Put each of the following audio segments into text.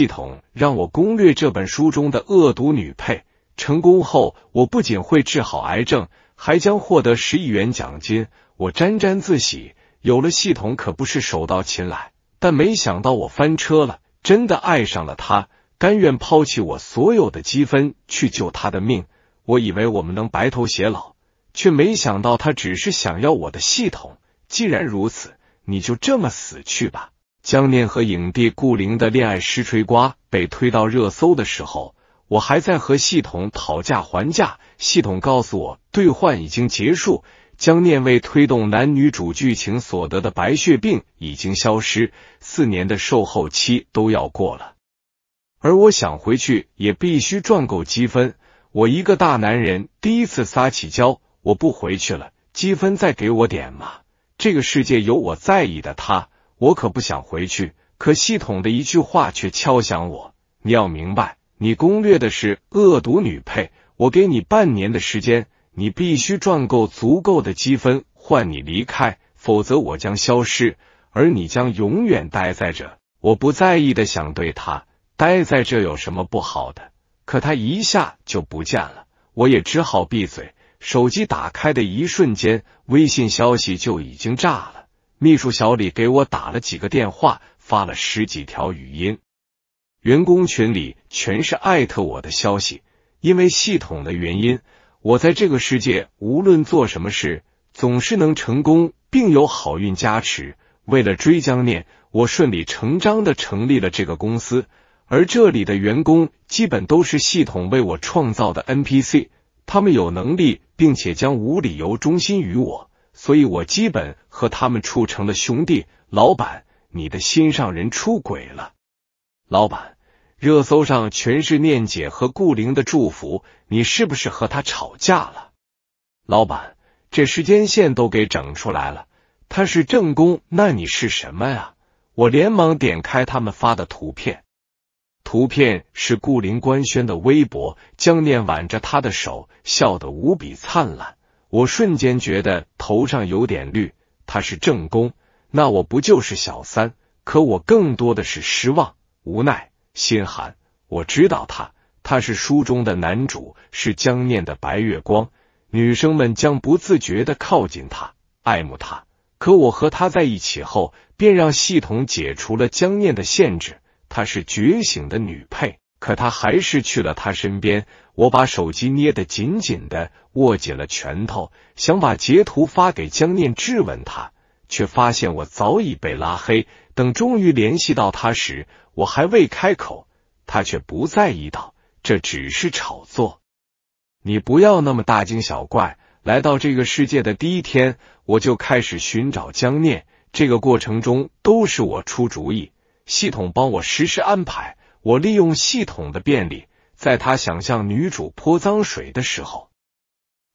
系统让我攻略这本书中的恶毒女配，成功后我不仅会治好癌症，还将获得十亿元奖金。我沾沾自喜，有了系统可不是手到擒来。但没想到我翻车了，真的爱上了他，甘愿抛弃我所有的积分去救他的命。我以为我们能白头偕老，却没想到他只是想要我的系统。既然如此，你就这么死去吧。江念和影帝顾灵的恋爱失锤瓜被推到热搜的时候，我还在和系统讨价还价。系统告诉我，兑换已经结束。江念为推动男女主剧情所得的白血病已经消失，四年的售后期都要过了。而我想回去，也必须赚够积分。我一个大男人第一次撒起娇，我不回去了。积分再给我点嘛！这个世界有我在意的他。我可不想回去，可系统的一句话却敲响我。你要明白，你攻略的是恶毒女配，我给你半年的时间，你必须赚够足够的积分换你离开，否则我将消失，而你将永远待在这。我不在意的想对他待在这有什么不好？的，可他一下就不见了，我也只好闭嘴。手机打开的一瞬间，微信消息就已经炸了。秘书小李给我打了几个电话，发了十几条语音，员工群里全是艾特我的消息。因为系统的原因，我在这个世界无论做什么事，总是能成功并有好运加持。为了追江念，我顺理成章的成立了这个公司，而这里的员工基本都是系统为我创造的 NPC，他们有能力并且将无理由忠心于我。所以我基本和他们处成了兄弟。老板，你的心上人出轨了。老板，热搜上全是念姐和顾灵的祝福，你是不是和他吵架了？老板，这时间线都给整出来了，他是正宫，那你是什么呀？我连忙点开他们发的图片，图片是顾灵官宣的微博，江念挽着他的手，笑得无比灿烂。我瞬间觉得头上有点绿，他是正宫，那我不就是小三？可我更多的是失望、无奈、心寒。我知道他，他是书中的男主，是江念的白月光，女生们将不自觉的靠近他，爱慕他。可我和他在一起后，便让系统解除了江念的限制，她是觉醒的女配。可他还是去了他身边。我把手机捏得紧紧的，握紧了拳头，想把截图发给江念质问他，却发现我早已被拉黑。等终于联系到他时，我还未开口，他却不在意道：“这只是炒作，你不要那么大惊小怪。”来到这个世界的第一天，我就开始寻找江念。这个过程中都是我出主意，系统帮我实时安排。我利用系统的便利，在他想向女主泼脏水的时候，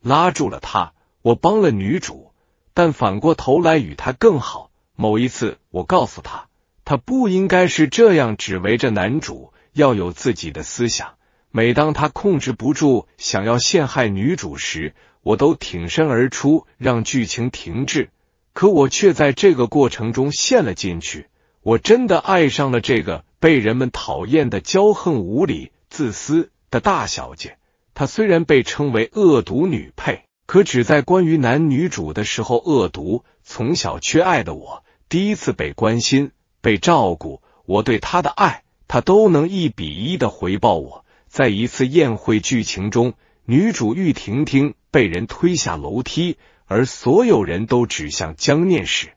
拉住了他。我帮了女主，但反过头来与他更好。某一次，我告诉他，他不应该是这样，只围着男主要有自己的思想。每当他控制不住想要陷害女主时，我都挺身而出，让剧情停滞。可我却在这个过程中陷了进去。我真的爱上了这个。被人们讨厌的骄横无理、自私的大小姐，她虽然被称为恶毒女配，可只在关于男女主的时候恶毒。从小缺爱的我，第一次被关心、被照顾，我对她的爱，她都能一比一的回报我。在一次宴会剧情中，女主玉婷婷被人推下楼梯，而所有人都指向江念时，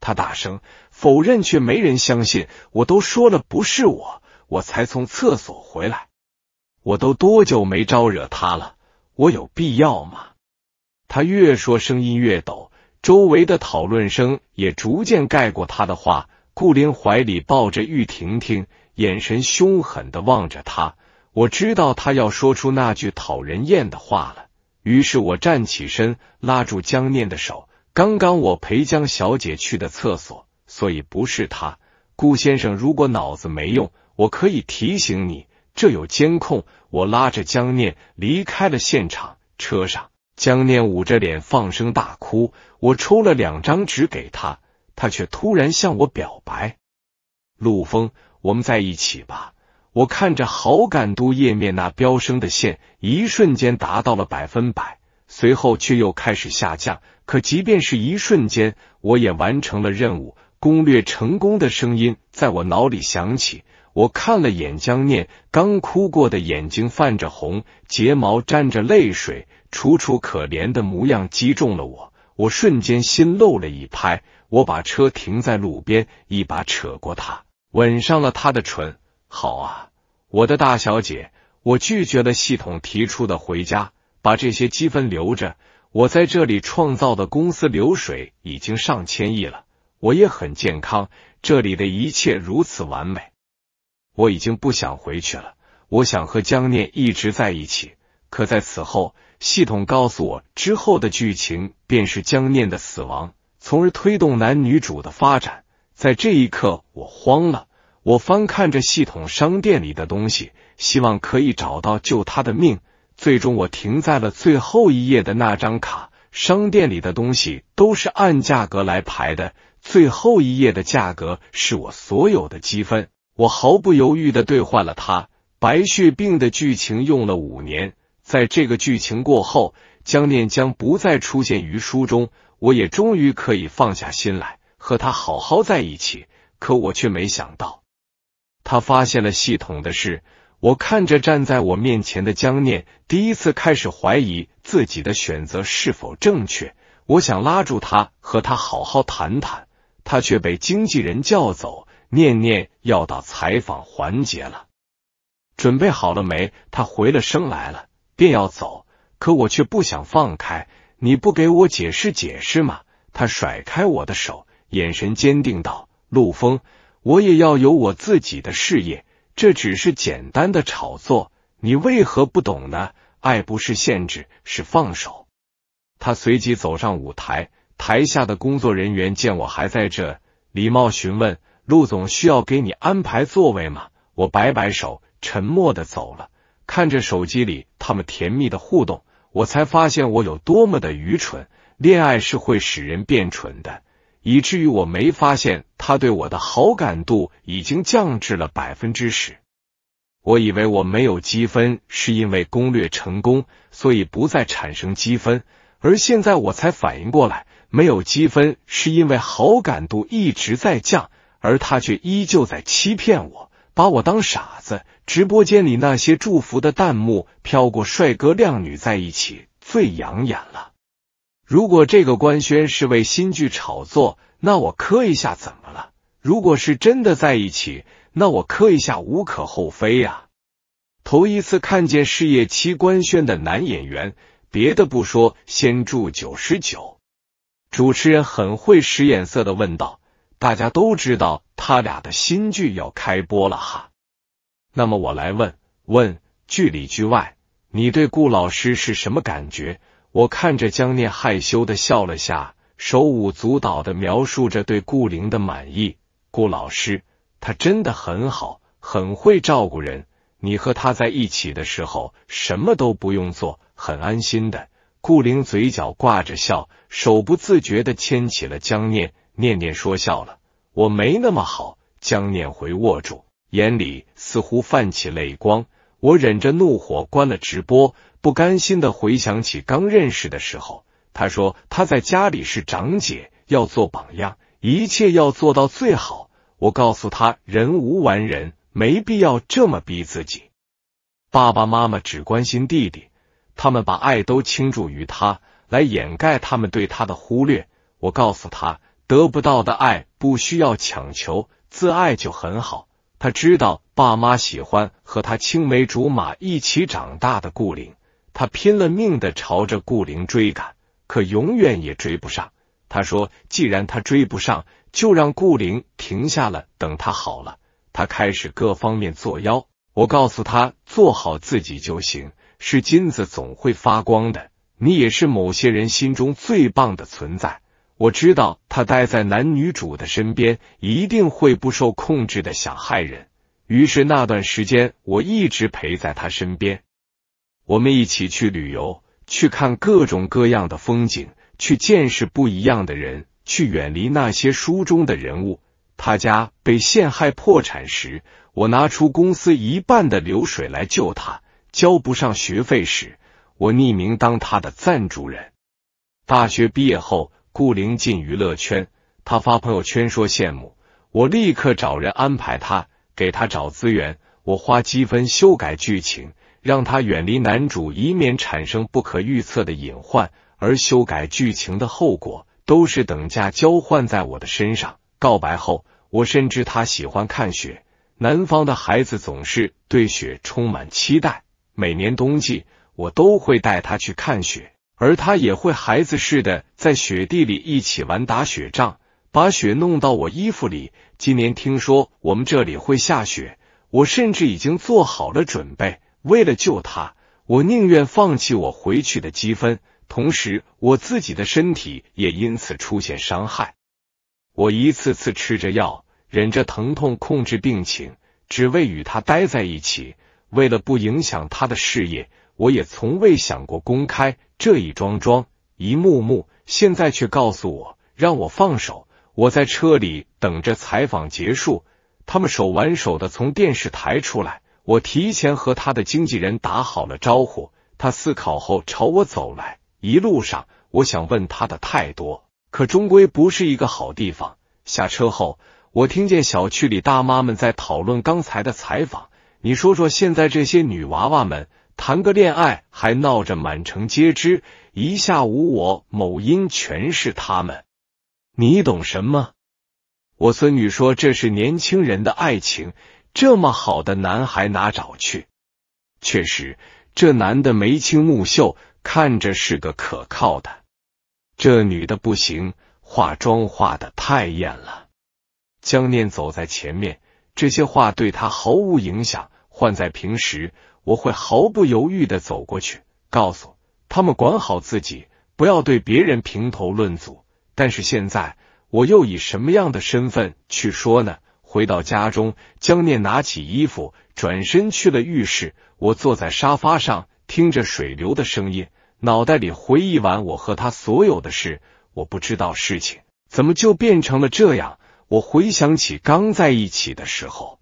她大声。否认却没人相信，我都说了不是我，我才从厕所回来。我都多久没招惹他了？我有必要吗？他越说声音越抖，周围的讨论声也逐渐盖过他的话。顾林怀里抱着玉婷婷，眼神凶狠的望着他。我知道他要说出那句讨人厌的话了。于是我站起身，拉住江念的手。刚刚我陪江小姐去的厕所。所以不是他，顾先生。如果脑子没用，我可以提醒你，这有监控。我拉着江念离开了现场。车上，江念捂着脸放声大哭。我抽了两张纸给他，他却突然向我表白：“陆峰，我们在一起吧。”我看着好感度页面那飙升的线，一瞬间达到了百分百，随后却又开始下降。可即便是一瞬间，我也完成了任务。攻略成功的声音在我脑里响起，我看了眼江念，刚哭过的眼睛泛着红，睫毛沾着泪水，楚楚可怜的模样击中了我，我瞬间心漏了一拍。我把车停在路边，一把扯过他，吻上了他的唇。好啊，我的大小姐！我拒绝了系统提出的回家，把这些积分留着。我在这里创造的公司流水已经上千亿了。我也很健康，这里的一切如此完美，我已经不想回去了。我想和江念一直在一起，可在此后，系统告诉我之后的剧情便是江念的死亡，从而推动男女主的发展。在这一刻，我慌了。我翻看着系统商店里的东西，希望可以找到救他的命。最终，我停在了最后一页的那张卡。商店里的东西都是按价格来排的，最后一页的价格是我所有的积分，我毫不犹豫的兑换了它。白血病的剧情用了五年，在这个剧情过后，江念将不再出现于书中，我也终于可以放下心来和他好好在一起。可我却没想到，他发现了系统的事。我看着站在我面前的江念，第一次开始怀疑自己的选择是否正确。我想拉住他，和他好好谈谈，他却被经纪人叫走。念念要到采访环节了，准备好了没？他回了声来了，便要走，可我却不想放开。你不给我解释解释吗？他甩开我的手，眼神坚定道：“陆峰，我也要有我自己的事业。”这只是简单的炒作，你为何不懂呢？爱不是限制，是放手。他随即走上舞台，台下的工作人员见我还在这，礼貌询问：“陆总需要给你安排座位吗？”我摆摆手，沉默的走了。看着手机里他们甜蜜的互动，我才发现我有多么的愚蠢。恋爱是会使人变蠢的。以至于我没发现他对我的好感度已经降至了百分之十。我以为我没有积分是因为攻略成功，所以不再产生积分，而现在我才反应过来，没有积分是因为好感度一直在降，而他却依旧在欺骗我，把我当傻子。直播间里那些祝福的弹幕飘过，帅哥靓女在一起最养眼了。如果这个官宣是为新剧炒作，那我磕一下怎么了？如果是真的在一起，那我磕一下无可厚非呀。头一次看见事业期官宣的男演员，别的不说，先住九十九。主持人很会使眼色的问道：“大家都知道他俩的新剧要开播了哈，那么我来问问，剧里剧外，你对顾老师是什么感觉？”我看着江念害羞的笑了下，手舞足蹈的描述着对顾灵的满意。顾老师，他真的很好，很会照顾人。你和他在一起的时候，什么都不用做，很安心的。顾灵嘴角挂着笑，手不自觉的牵起了江念。念念说笑了，我没那么好。江念回握住，眼里似乎泛起泪光。我忍着怒火关了直播，不甘心的回想起刚认识的时候，他说他在家里是长姐，要做榜样，一切要做到最好。我告诉他人无完人，没必要这么逼自己。爸爸妈妈只关心弟弟，他们把爱都倾注于他，来掩盖他们对他的忽略。我告诉他，得不到的爱不需要强求，自爱就很好。他知道爸妈喜欢和他青梅竹马一起长大的顾灵，他拼了命的朝着顾灵追赶，可永远也追不上。他说，既然他追不上，就让顾灵停下了，等他好了。他开始各方面作妖，我告诉他，做好自己就行，是金子总会发光的，你也是某些人心中最棒的存在。我知道他待在男女主的身边一定会不受控制的想害人，于是那段时间我一直陪在他身边。我们一起去旅游，去看各种各样的风景，去见识不一样的人，去远离那些书中的人物。他家被陷害破产时，我拿出公司一半的流水来救他；交不上学费时，我匿名当他的赞助人。大学毕业后。顾灵进娱乐圈，他发朋友圈说羡慕我，立刻找人安排他，给他找资源。我花积分修改剧情，让他远离男主，以免产生不可预测的隐患。而修改剧情的后果，都是等价交换在我的身上。告白后，我深知他喜欢看雪，南方的孩子总是对雪充满期待。每年冬季，我都会带他去看雪。而他也会孩子似的，在雪地里一起玩打雪仗，把雪弄到我衣服里。今年听说我们这里会下雪，我甚至已经做好了准备。为了救他，我宁愿放弃我回去的积分，同时我自己的身体也因此出现伤害。我一次次吃着药，忍着疼痛控制病情，只为与他待在一起，为了不影响他的事业。我也从未想过公开这一桩桩一幕幕，现在却告诉我让我放手。我在车里等着采访结束，他们手挽手的从电视台出来。我提前和他的经纪人打好了招呼，他思考后朝我走来。一路上，我想问他的太多，可终归不是一个好地方。下车后，我听见小区里大妈们在讨论刚才的采访。你说说，现在这些女娃娃们。谈个恋爱还闹着满城皆知，一下午我某音全是他们，你懂什么？我孙女说这是年轻人的爱情，这么好的男孩哪找去？确实，这男的眉清目秀，看着是个可靠的，这女的不行，化妆化的太艳了。江念走在前面，这些话对他毫无影响，换在平时。我会毫不犹豫的走过去，告诉他们管好自己，不要对别人评头论足。但是现在，我又以什么样的身份去说呢？回到家中，江念拿起衣服，转身去了浴室。我坐在沙发上，听着水流的声音，脑袋里回忆完我和他所有的事。我不知道事情怎么就变成了这样。我回想起刚在一起的时候。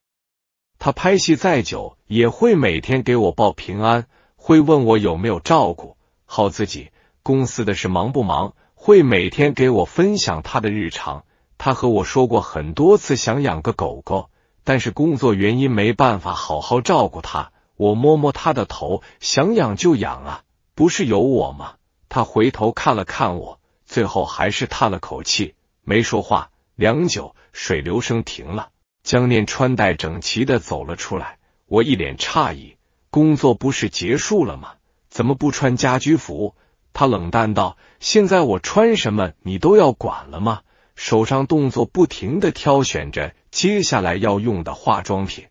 他拍戏再久，也会每天给我报平安，会问我有没有照顾好自己，公司的事忙不忙，会每天给我分享他的日常。他和我说过很多次想养个狗狗，但是工作原因没办法好好照顾他。我摸摸他的头，想养就养啊，不是有我吗？他回头看了看我，最后还是叹了口气，没说话。良久，水流声停了。江念穿戴整齐的走了出来，我一脸诧异，工作不是结束了吗？怎么不穿家居服？他冷淡道：“现在我穿什么你都要管了吗？”手上动作不停的挑选着接下来要用的化妆品。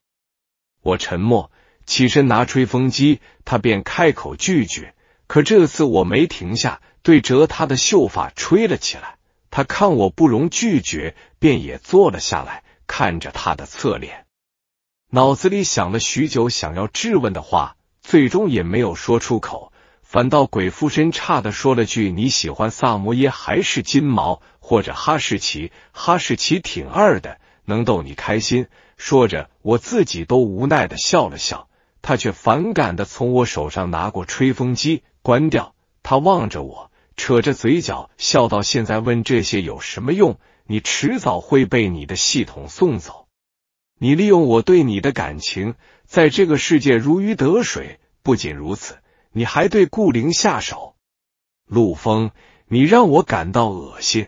我沉默，起身拿吹风机，他便开口拒绝。可这次我没停下，对折他的秀发吹了起来。他看我不容拒绝，便也坐了下来。看着他的侧脸，脑子里想了许久，想要质问的话，最终也没有说出口，反倒鬼附身差的说了句：“你喜欢萨摩耶还是金毛，或者哈士奇？哈士奇挺二的，能逗你开心。”说着，我自己都无奈的笑了笑，他却反感的从我手上拿过吹风机，关掉。他望着我，扯着嘴角笑到：“现在问这些有什么用？”你迟早会被你的系统送走。你利用我对你的感情，在这个世界如鱼得水。不仅如此，你还对顾灵下手。陆峰，你让我感到恶心。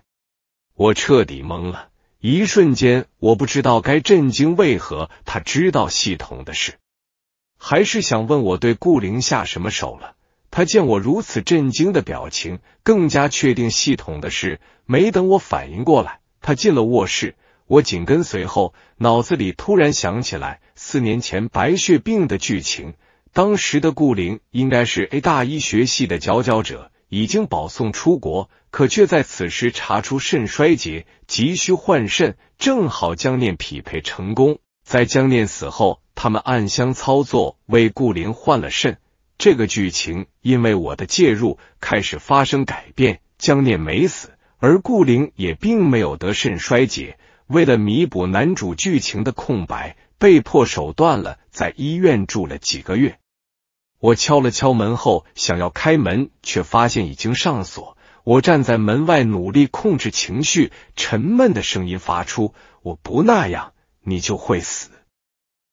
我彻底懵了，一瞬间我不知道该震惊为何他知道系统的事，还是想问我对顾灵下什么手了。他见我如此震惊的表情，更加确定系统的事。没等我反应过来。他进了卧室，我紧跟随后，脑子里突然想起来四年前白血病的剧情。当时的顾灵应该是 A 大医学系的佼佼者，已经保送出国，可却在此时查出肾衰竭，急需换肾，正好江念匹配成功。在江念死后，他们暗箱操作为顾灵换了肾。这个剧情因为我的介入开始发生改变，江念没死。而顾灵也并没有得肾衰竭，为了弥补男主剧情的空白，被迫手断了，在医院住了几个月。我敲了敲门后，想要开门，却发现已经上锁。我站在门外，努力控制情绪，沉闷的声音发出：“我不那样，你就会死。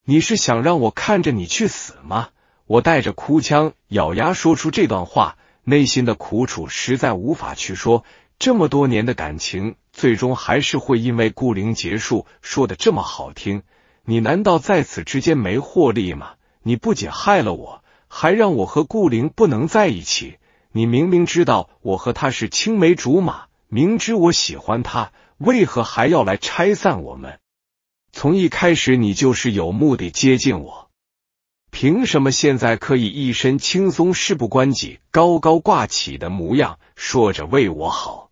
你是想让我看着你去死吗？”我带着哭腔，咬牙说出这段话，内心的苦楚实在无法去说。这么多年的感情，最终还是会因为顾灵结束。说的这么好听，你难道在此之间没获利吗？你不仅害了我，还让我和顾灵不能在一起。你明明知道我和他是青梅竹马，明知我喜欢他，为何还要来拆散我们？从一开始，你就是有目的接近我，凭什么现在可以一身轻松、事不关己、高高挂起的模样，说着为我好？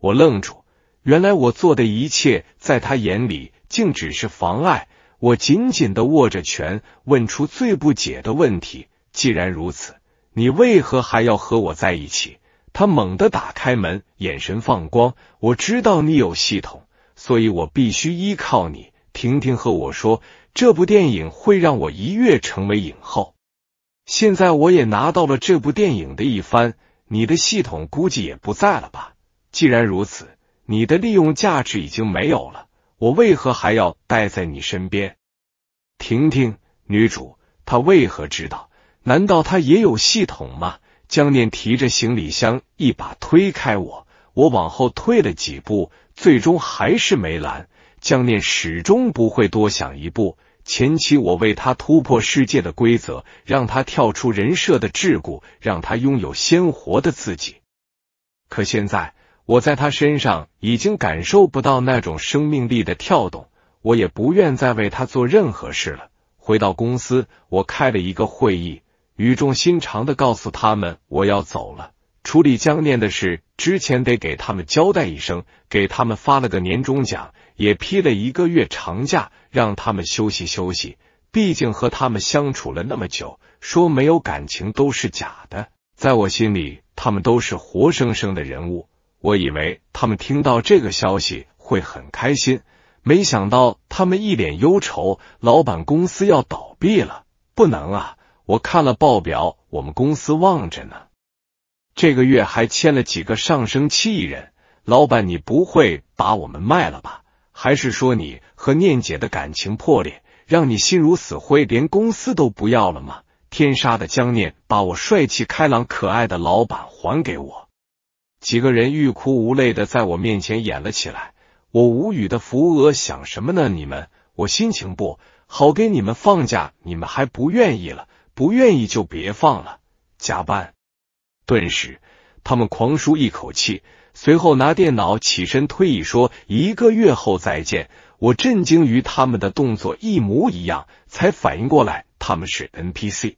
我愣住，原来我做的一切，在他眼里竟只是妨碍。我紧紧的握着拳，问出最不解的问题：既然如此，你为何还要和我在一起？他猛地打开门，眼神放光。我知道你有系统，所以我必须依靠你。婷婷和我说，这部电影会让我一跃成为影后。现在我也拿到了这部电影的一番，你的系统估计也不在了吧？既然如此，你的利用价值已经没有了，我为何还要待在你身边？婷婷，女主，她为何知道？难道她也有系统吗？江念提着行李箱，一把推开我，我往后退了几步，最终还是没拦。江念始终不会多想一步。前期我为他突破世界的规则，让他跳出人设的桎梏，让他拥有鲜活的自己。可现在。我在他身上已经感受不到那种生命力的跳动，我也不愿再为他做任何事了。回到公司，我开了一个会议，语重心长的告诉他们我要走了。处理江念的事之前，得给他们交代一声。给他们发了个年终奖，也批了一个月长假，让他们休息休息。毕竟和他们相处了那么久，说没有感情都是假的。在我心里，他们都是活生生的人物。我以为他们听到这个消息会很开心，没想到他们一脸忧愁。老板，公司要倒闭了，不能啊！我看了报表，我们公司旺着呢，这个月还签了几个上升器人。老板，你不会把我们卖了吧？还是说你和念姐的感情破裂，让你心如死灰，连公司都不要了吗？天杀的江念，把我帅气、开朗、可爱的老板还给我！几个人欲哭无泪的在我面前演了起来，我无语的扶额，想什么呢？你们，我心情不好，给你们放假，你们还不愿意了？不愿意就别放了，加班。顿时，他们狂舒一口气，随后拿电脑起身推椅说：“一个月后再见。”我震惊于他们的动作一模一样，才反应过来他们是 NPC。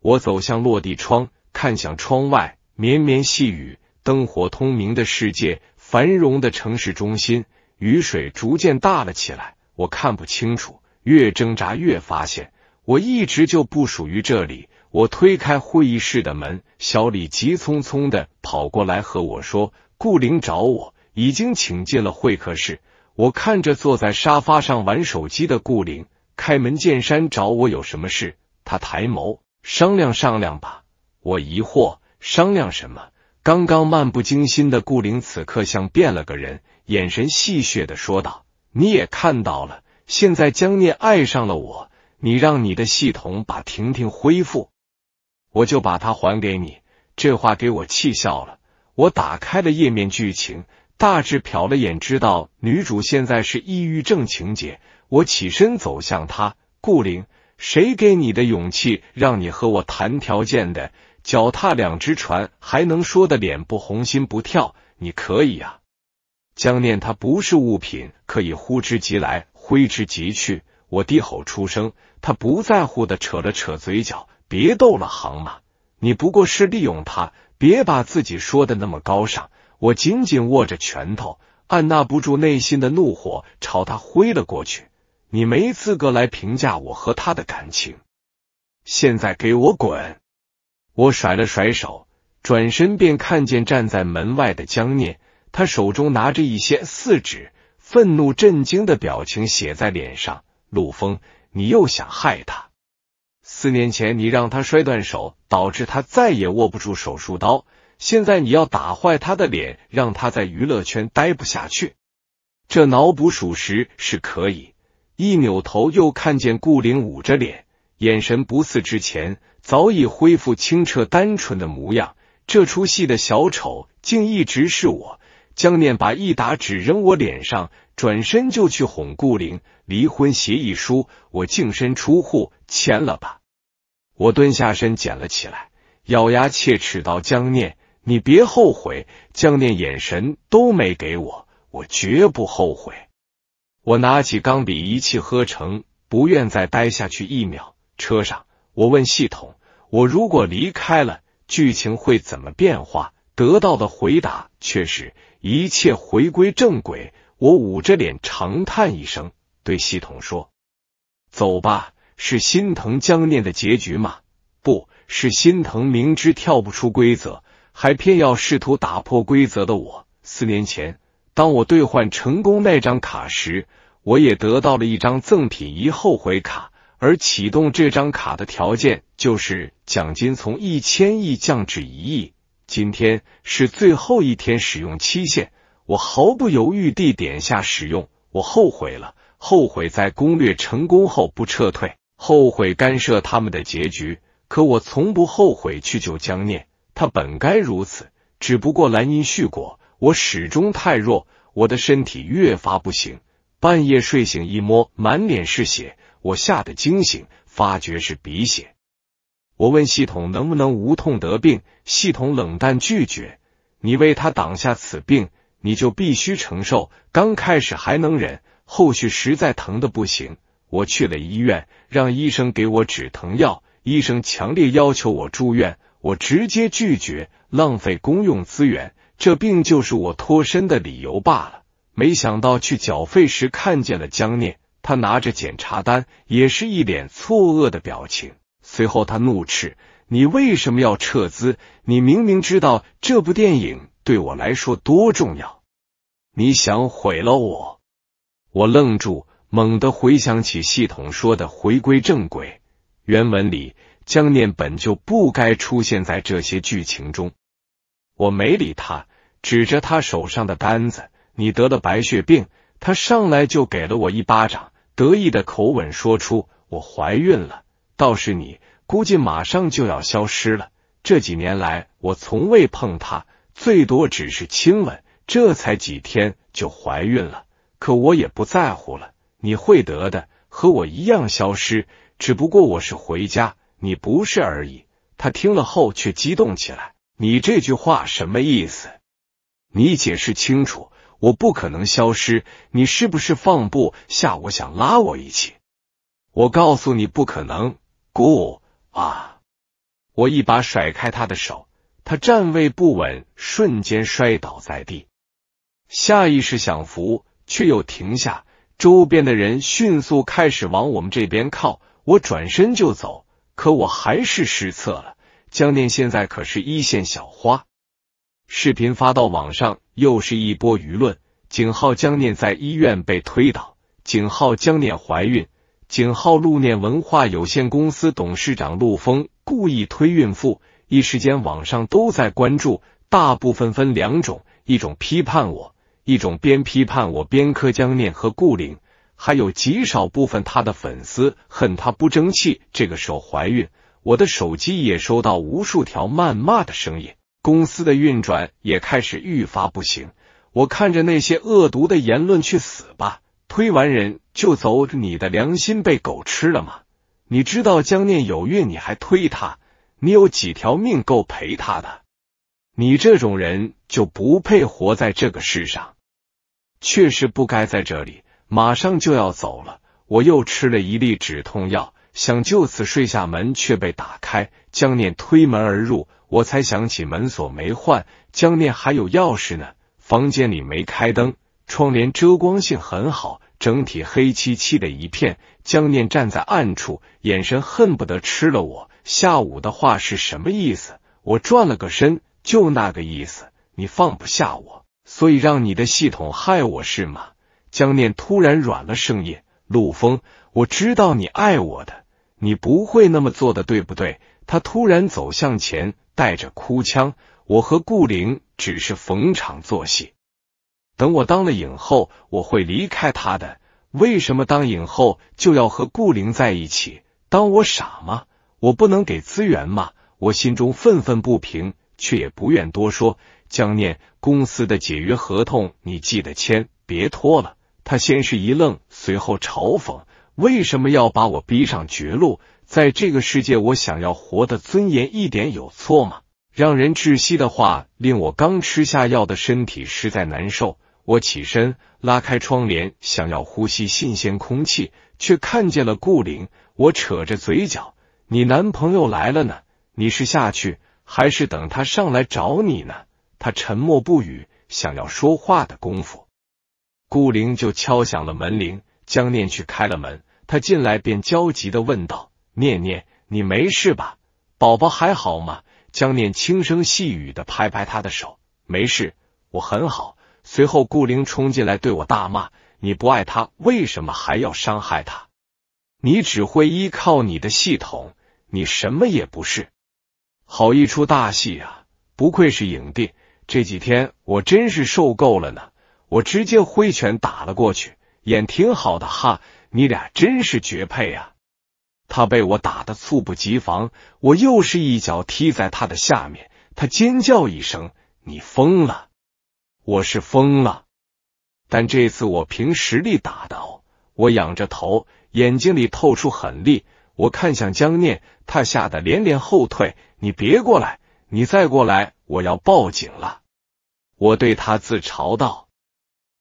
我走向落地窗，看向窗外，绵绵细雨。灯火通明的世界，繁荣的城市中心，雨水逐渐大了起来，我看不清楚。越挣扎，越发现我一直就不属于这里。我推开会议室的门，小李急匆匆的跑过来和我说：“顾玲找我，已经请进了会客室。”我看着坐在沙发上玩手机的顾玲，开门见山：“找我有什么事？”他抬眸：“商量商量吧。”我疑惑：“商量什么？”刚刚漫不经心的顾灵，此刻像变了个人，眼神戏谑的说道：“你也看到了，现在江念爱上了我，你让你的系统把婷婷恢复，我就把她还给你。”这话给我气笑了。我打开了页面剧情，大致瞟了眼，知道女主现在是抑郁症情节。我起身走向她，顾灵，谁给你的勇气让你和我谈条件的？脚踏两只船还能说的脸不红心不跳？你可以啊，江念他不是物品，可以呼之即来挥之即去。我低吼出声，他不在乎的扯了扯嘴角，别逗了，行吗？你不过是利用他，别把自己说的那么高尚。我紧紧握着拳头，按捺不住内心的怒火，朝他挥了过去。你没资格来评价我和他的感情，现在给我滚！我甩了甩手，转身便看见站在门外的江念，他手中拿着一些四纸，愤怒震惊的表情写在脸上。陆峰，你又想害他？四年前你让他摔断手，导致他再也握不住手术刀，现在你要打坏他的脸，让他在娱乐圈待不下去。这脑补属实是可以。一扭头又看见顾灵捂着脸，眼神不似之前。早已恢复清澈单纯的模样，这出戏的小丑竟一直是我。江念把一沓纸扔我脸上，转身就去哄顾玲。离婚协议书，我净身出户，签了吧。我蹲下身捡了起来，咬牙切齿道：“江念，你别后悔。”江念眼神都没给我，我绝不后悔。我拿起钢笔，一气呵成，不愿再待下去一秒。车上，我问系统。我如果离开了，剧情会怎么变化？得到的回答却是一切回归正轨。我捂着脸长叹一声，对系统说：“走吧。”是心疼江念的结局吗？不是心疼明知跳不出规则，还偏要试图打破规则的我。四年前，当我兑换成功那张卡时，我也得到了一张赠品——一后悔卡。而启动这张卡的条件就是奖金从一千亿降至一亿，今天是最后一天使用期限。我毫不犹豫地点下使用，我后悔了，后悔在攻略成功后不撤退，后悔干涉他们的结局。可我从不后悔去救江念，他本该如此，只不过兰因絮果，我始终太弱，我的身体越发不行。半夜睡醒，一摸满脸是血。我吓得惊醒，发觉是鼻血。我问系统能不能无痛得病，系统冷淡拒绝。你为他挡下此病，你就必须承受。刚开始还能忍，后续实在疼的不行。我去了医院，让医生给我止疼药，医生强烈要求我住院，我直接拒绝，浪费公用资源。这病就是我脱身的理由罢了。没想到去缴费时看见了江念。他拿着检查单，也是一脸错愕的表情。随后，他怒斥：“你为什么要撤资？你明明知道这部电影对我来说多重要，你想毁了我！”我愣住，猛地回想起系统说的“回归正轨”。原文里，江念本就不该出现在这些剧情中。我没理他，指着他手上的单子：“你得了白血病。”他上来就给了我一巴掌。得意的口吻说出：“我怀孕了，倒是你，估计马上就要消失了。这几年来，我从未碰她，最多只是亲吻。这才几天就怀孕了，可我也不在乎了。你会得的，和我一样消失，只不过我是回家，你不是而已。”他听了后却激动起来：“你这句话什么意思？你解释清楚。”我不可能消失，你是不是放不下？我想拉我一起，我告诉你不可能，姑啊！我一把甩开他的手，他站位不稳，瞬间摔倒在地，下意识想扶，却又停下。周边的人迅速开始往我们这边靠，我转身就走，可我还是失策了。江念现在可是一线小花。视频发到网上，又是一波舆论。景浩江念在医院被推倒，景浩江念怀孕，景浩陆念文化有限公司董事长陆峰故意推孕妇。一时间，网上都在关注，大部分分两种，一种批判我，一种边批判我边磕江念和顾玲，还有极少部分他的粉丝恨他不争气，这个时候怀孕。我的手机也收到无数条谩骂的声音。公司的运转也开始愈发不行。我看着那些恶毒的言论，去死吧！推完人就走，你的良心被狗吃了吗？你知道江念有孕，你还推他？你有几条命够赔他的？你这种人就不配活在这个世上。确实不该在这里，马上就要走了。我又吃了一粒止痛药，想就此睡下，门却被打开，江念推门而入。我才想起门锁没换，江念还有钥匙呢。房间里没开灯，窗帘遮光性很好，整体黑漆漆的一片。江念站在暗处，眼神恨不得吃了我。下午的话是什么意思？我转了个身，就那个意思。你放不下我，所以让你的系统害我是吗？江念突然软了声音：“陆峰，我知道你爱我的，你不会那么做的，对不对？”他突然走向前。带着哭腔，我和顾灵只是逢场作戏。等我当了影后，我会离开他的。为什么当影后就要和顾灵在一起？当我傻吗？我不能给资源吗？我心中愤愤不平，却也不愿多说。江念，公司的解约合同你记得签，别拖了。他先是一愣，随后嘲讽：“为什么要把我逼上绝路？”在这个世界，我想要活的尊严一点，有错吗？让人窒息的话，令我刚吃下药的身体实在难受。我起身拉开窗帘，想要呼吸新鲜空气，却看见了顾玲。我扯着嘴角：“你男朋友来了呢？你是下去，还是等他上来找你呢？”他沉默不语，想要说话的功夫，顾玲就敲响了门铃。江念去开了门，他进来便焦急的问道。念念，你没事吧？宝宝还好吗？江念轻声细语的拍拍他的手，没事，我很好。随后顾灵冲进来对我大骂：“你不爱他，为什么还要伤害他？你只会依靠你的系统，你什么也不是！”好一出大戏啊！不愧是影帝。这几天我真是受够了呢，我直接挥拳打了过去。演挺好的哈，你俩真是绝配啊！他被我打得猝不及防，我又是一脚踢在他的下面，他尖叫一声：“你疯了！”我是疯了，但这次我凭实力打的。我仰着头，眼睛里透出狠厉。我看向江念，他吓得连连后退：“你别过来！你再过来，我要报警了！”我对他自嘲道：“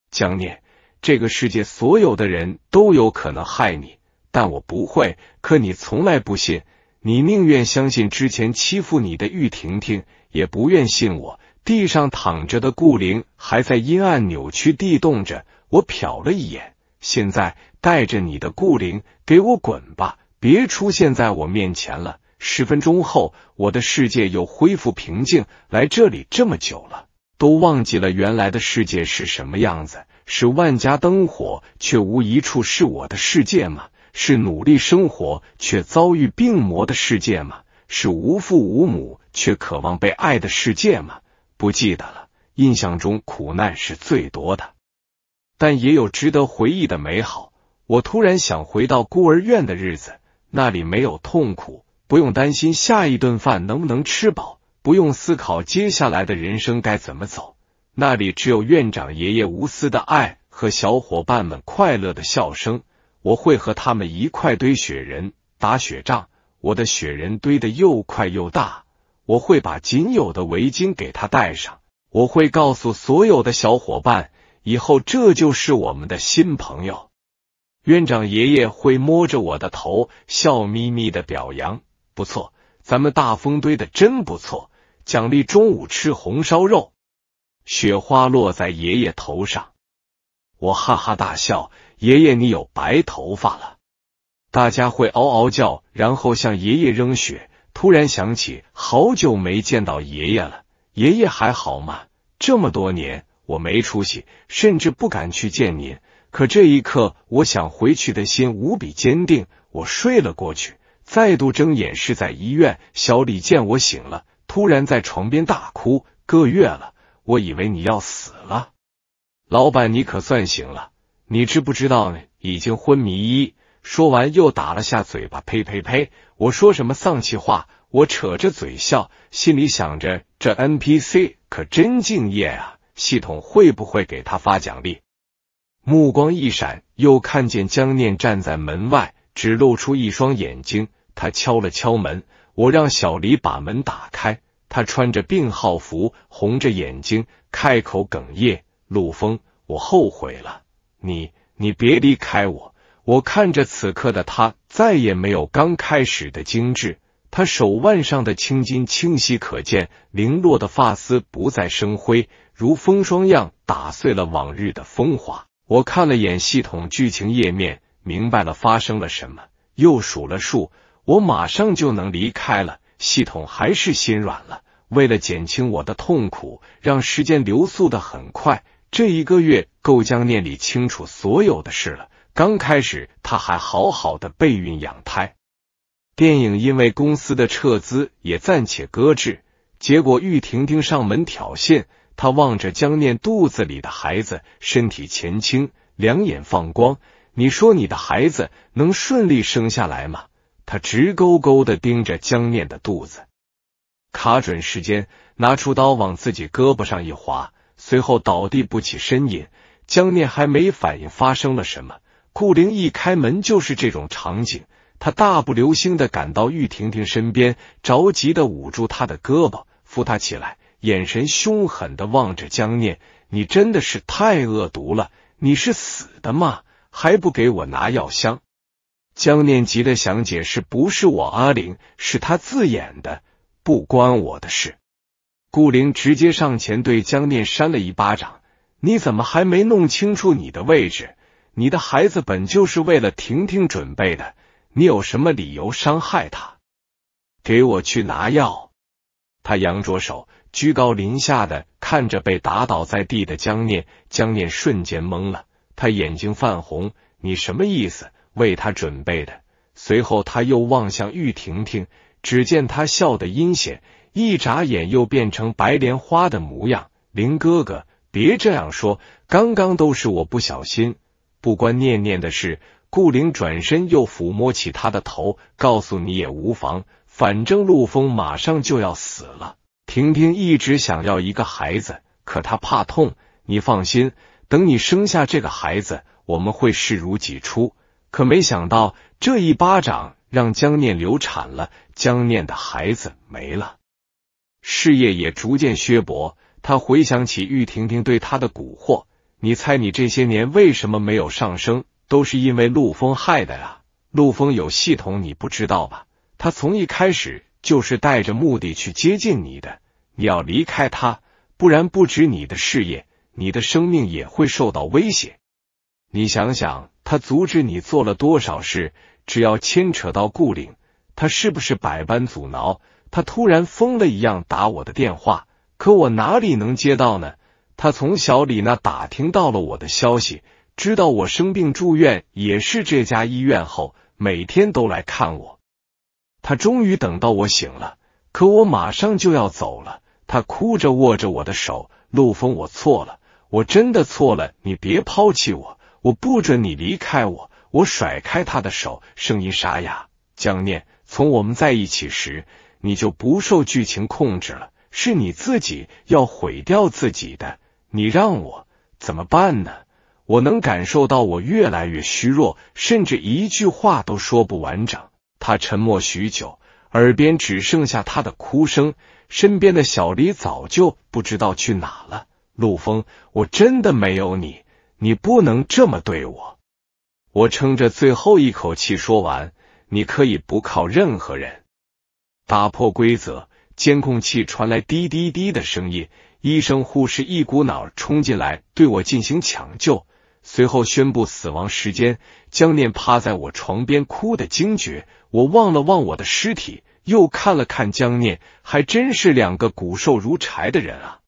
江念，这个世界所有的人都有可能害你。”但我不会。可你从来不信，你宁愿相信之前欺负你的玉婷婷，也不愿信我。地上躺着的顾灵还在阴暗扭曲地动着。我瞟了一眼，现在带着你的顾灵，给我滚吧！别出现在我面前了。十分钟后，我的世界又恢复平静。来这里这么久了，都忘记了原来的世界是什么样子？是万家灯火，却无一处是我的世界吗？是努力生活却遭遇病魔的世界吗？是无父无母却渴望被爱的世界吗？不记得了，印象中苦难是最多的，但也有值得回忆的美好。我突然想回到孤儿院的日子，那里没有痛苦，不用担心下一顿饭能不能吃饱，不用思考接下来的人生该怎么走。那里只有院长爷爷无私的爱和小伙伴们快乐的笑声。我会和他们一块堆雪人、打雪仗。我的雪人堆的又快又大。我会把仅有的围巾给他戴上。我会告诉所有的小伙伴，以后这就是我们的新朋友。院长爷爷会摸着我的头，笑眯眯的表扬：“不错，咱们大风堆的真不错。”奖励中午吃红烧肉。雪花落在爷爷头上。我哈哈大笑，爷爷你有白头发了，大家会嗷嗷叫，然后向爷爷扔雪。突然想起，好久没见到爷爷了，爷爷还好吗？这么多年，我没出息，甚至不敢去见您。可这一刻，我想回去的心无比坚定。我睡了过去，再度睁眼是在医院。小李见我醒了，突然在床边大哭，个月了，我以为你要死了。老板，你可算醒了！你知不知道已经昏迷？一说完，又打了下嘴巴，呸呸呸！我说什么丧气话？我扯着嘴笑，心里想着这 NPC 可真敬业啊！系统会不会给他发奖励？目光一闪，又看见江念站在门外，只露出一双眼睛。他敲了敲门，我让小黎把门打开。他穿着病号服，红着眼睛，开口哽咽。陆峰，我后悔了，你你别离开我！我看着此刻的他，再也没有刚开始的精致。他手腕上的青筋清晰可见，零落的发丝不再生辉，如风霜样打碎了往日的风华。我看了眼系统剧情页面，明白了发生了什么。又数了数，我马上就能离开了。系统还是心软了，为了减轻我的痛苦，让时间流速的很快。这一个月够江念里清楚所有的事了。刚开始她还好好的备孕养胎，电影因为公司的撤资也暂且搁置。结果玉婷婷上门挑衅，她望着江念肚子里的孩子，身体前倾，两眼放光。你说你的孩子能顺利生下来吗？她直勾勾的盯着江念的肚子，卡准时间，拿出刀往自己胳膊上一划。随后倒地不起，身影，江念还没反应，发生了什么？顾灵一开门就是这种场景，他大步流星的赶到玉婷婷身边，着急的捂住她的胳膊，扶她起来，眼神凶狠的望着江念：“你真的是太恶毒了！你是死的吗？还不给我拿药箱？”江念急的想解释：“不是我，阿玲，是他自演的，不关我的事。”顾灵直接上前对江念扇了一巴掌，你怎么还没弄清楚你的位置？你的孩子本就是为了婷婷准备的，你有什么理由伤害他？给我去拿药！他扬着手，居高临下的看着被打倒在地的江念，江念瞬间懵了，他眼睛泛红，你什么意思？为他准备的？随后他又望向玉婷婷，只见她笑得阴险。一眨眼又变成白莲花的模样，林哥哥，别这样说，刚刚都是我不小心，不关念念的事。顾灵转身又抚摸起他的头，告诉你也无妨，反正陆峰马上就要死了。婷婷一直想要一个孩子，可她怕痛，你放心，等你生下这个孩子，我们会视如己出。可没想到这一巴掌让江念流产了，江念的孩子没了。事业也逐渐削薄，他回想起玉婷婷对他的蛊惑。你猜，你这些年为什么没有上升？都是因为陆风害的啊！陆风有系统，你不知道吧？他从一开始就是带着目的去接近你的。你要离开他，不然不止你的事业，你的生命也会受到威胁。你想想，他阻止你做了多少事？只要牵扯到顾岭，他是不是百般阻挠？他突然疯了一样打我的电话，可我哪里能接到呢？他从小李那打听到了我的消息，知道我生病住院也是这家医院后，每天都来看我。他终于等到我醒了，可我马上就要走了。他哭着握着我的手：“陆峰，我错了，我真的错了，你别抛弃我，我不准你离开我。”我甩开他的手，声音沙哑：“江念，从我们在一起时。”你就不受剧情控制了，是你自己要毁掉自己的，你让我怎么办呢？我能感受到我越来越虚弱，甚至一句话都说不完整。他沉默许久，耳边只剩下他的哭声。身边的小李早就不知道去哪了。陆峰，我真的没有你，你不能这么对我。我撑着最后一口气说完，你可以不靠任何人。打破规则，监控器传来滴滴滴的声音。医生、护士一股脑冲进来，对我进行抢救，随后宣布死亡时间。江念趴在我床边哭得惊觉，我望了望我的尸体，又看了看江念，还真是两个骨瘦如柴的人啊！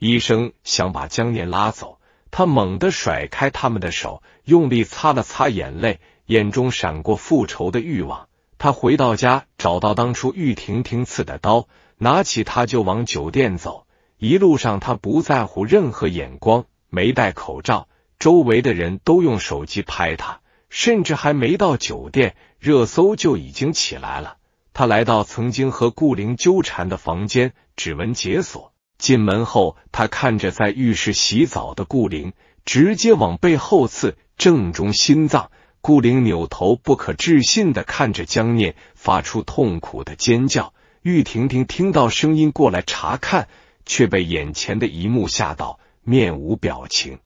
医生想把江念拉走，他猛地甩开他们的手，用力擦了擦眼泪，眼中闪过复仇的欲望。他回到家，找到当初玉婷婷刺的刀，拿起它就往酒店走。一路上他不在乎任何眼光，没戴口罩，周围的人都用手机拍他。甚至还没到酒店，热搜就已经起来了。他来到曾经和顾玲纠缠的房间，指纹解锁进门后，他看着在浴室洗澡的顾玲，直接往背后刺，正中心脏。顾灵扭头，不可置信的看着江念，发出痛苦的尖叫。玉婷婷听到声音过来查看，却被眼前的一幕吓到，面无表情，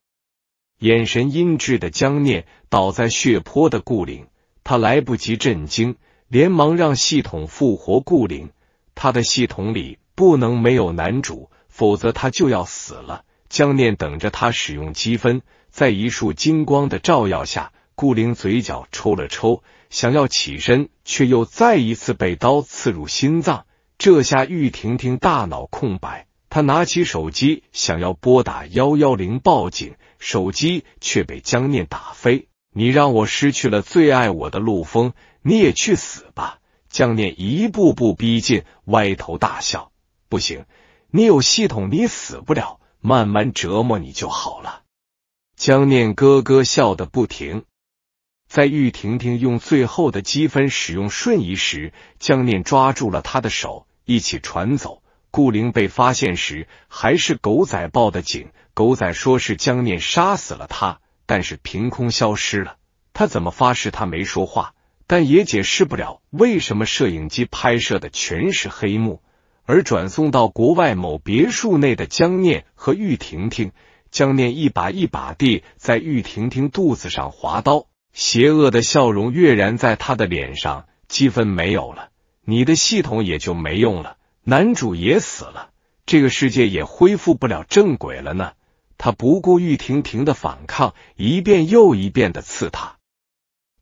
眼神阴滞的江念倒在血泊的顾灵，他来不及震惊，连忙让系统复活顾灵。他的系统里不能没有男主，否则他就要死了。江念等着他使用积分，在一束金光的照耀下。顾灵嘴角抽了抽，想要起身，却又再一次被刀刺入心脏。这下玉婷婷大脑空白，她拿起手机想要拨打幺幺零报警，手机却被江念打飞。你让我失去了最爱我的陆风，你也去死吧！江念一步步逼近，歪头大笑。不行，你有系统，你死不了，慢慢折磨你就好了。江念咯咯笑得不停。在玉婷婷用最后的积分使用瞬移时，江念抓住了她的手，一起传走。顾灵被发现时，还是狗仔报的警。狗仔说是江念杀死了他，但是凭空消失了。他怎么发誓他没说话，但也解释不了为什么摄影机拍摄的全是黑幕，而转送到国外某别墅内的江念和玉婷婷，江念一把一把地在玉婷婷肚子上划刀。邪恶的笑容跃然在他的脸上，积分没有了，你的系统也就没用了，男主也死了，这个世界也恢复不了正轨了呢。他不顾玉婷婷的反抗，一遍又一遍的刺他，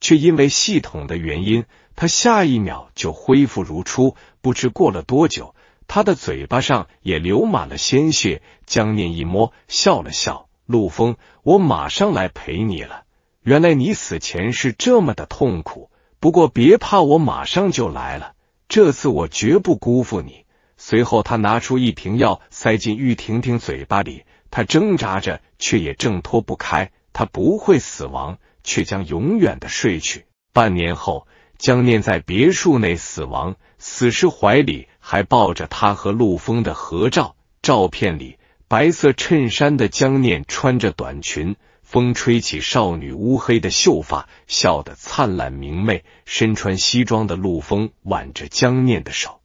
却因为系统的原因，他下一秒就恢复如初。不知过了多久，他的嘴巴上也流满了鲜血，江念一摸，笑了笑：“陆峰，我马上来陪你了。”原来你死前是这么的痛苦，不过别怕，我马上就来了。这次我绝不辜负你。随后，他拿出一瓶药，塞进玉婷婷嘴巴里。她挣扎着，却也挣脱不开。她不会死亡，却将永远的睡去。半年后，江念在别墅内死亡，死时怀里还抱着他和陆峰的合照。照片里，白色衬衫的江念穿着短裙。风吹起少女乌黑的秀发，笑得灿烂明媚。身穿西装的陆风挽着江念的手，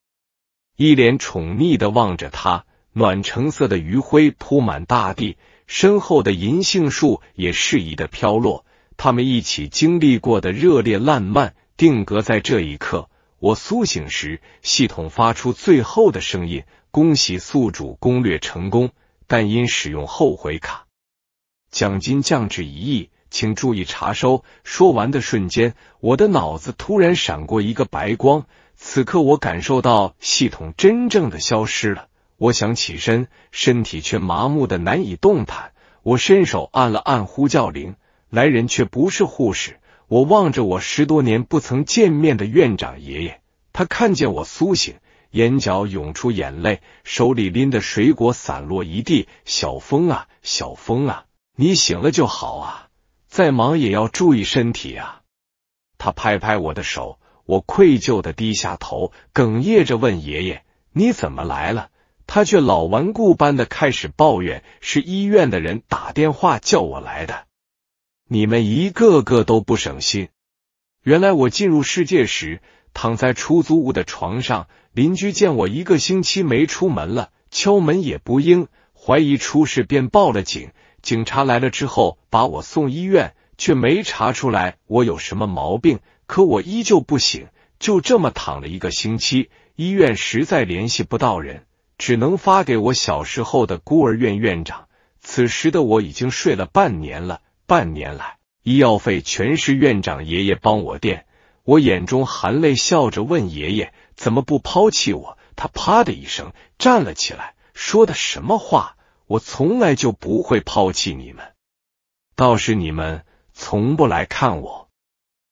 一脸宠溺的望着她。暖橙色的余晖铺满大地，身后的银杏树也适宜的飘落。他们一起经历过的热烈烂漫，定格在这一刻。我苏醒时，系统发出最后的声音：恭喜宿主攻略成功，但因使用后悔卡。奖金降至一亿，请注意查收。说完的瞬间，我的脑子突然闪过一个白光。此刻，我感受到系统真正的消失了。我想起身，身体却麻木的难以动弹。我伸手按了按呼叫铃，来人却不是护士。我望着我十多年不曾见面的院长爷爷，他看见我苏醒，眼角涌出眼泪，手里拎的水果散落一地。小峰啊，小峰啊！你醒了就好啊！再忙也要注意身体啊！他拍拍我的手，我愧疚的低下头，哽咽着问爷爷：“你怎么来了？”他却老顽固般的开始抱怨：“是医院的人打电话叫我来的，你们一个个都不省心。”原来我进入世界时躺在出租屋的床上，邻居见我一个星期没出门了，敲门也不应，怀疑出事便报了警。警察来了之后，把我送医院，却没查出来我有什么毛病。可我依旧不醒，就这么躺了一个星期。医院实在联系不到人，只能发给我小时候的孤儿院院长。此时的我已经睡了半年了，半年来医药费全是院长爷爷帮我垫。我眼中含泪，笑着问爷爷：“怎么不抛弃我？”他啪的一声站了起来，说的什么话？我从来就不会抛弃你们，倒是你们从不来看我。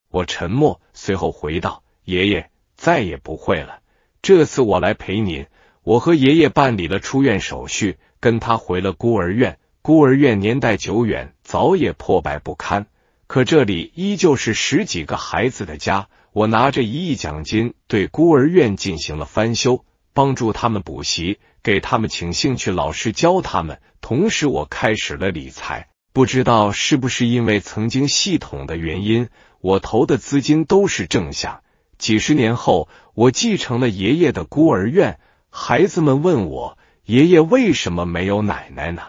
我沉默，随后回道：“爷爷，再也不会了。这次我来陪您。我和爷爷办理了出院手续，跟他回了孤儿院。孤儿院年代久远，早也破败不堪，可这里依旧是十几个孩子的家。我拿着一亿奖金，对孤儿院进行了翻修，帮助他们补习。”给他们请兴趣老师教他们，同时我开始了理财。不知道是不是因为曾经系统的原因，我投的资金都是正向。几十年后，我继承了爷爷的孤儿院。孩子们问我，爷爷为什么没有奶奶呢？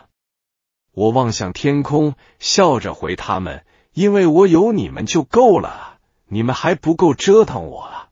我望向天空，笑着回他们：因为我有你们就够了，你们还不够折腾我了。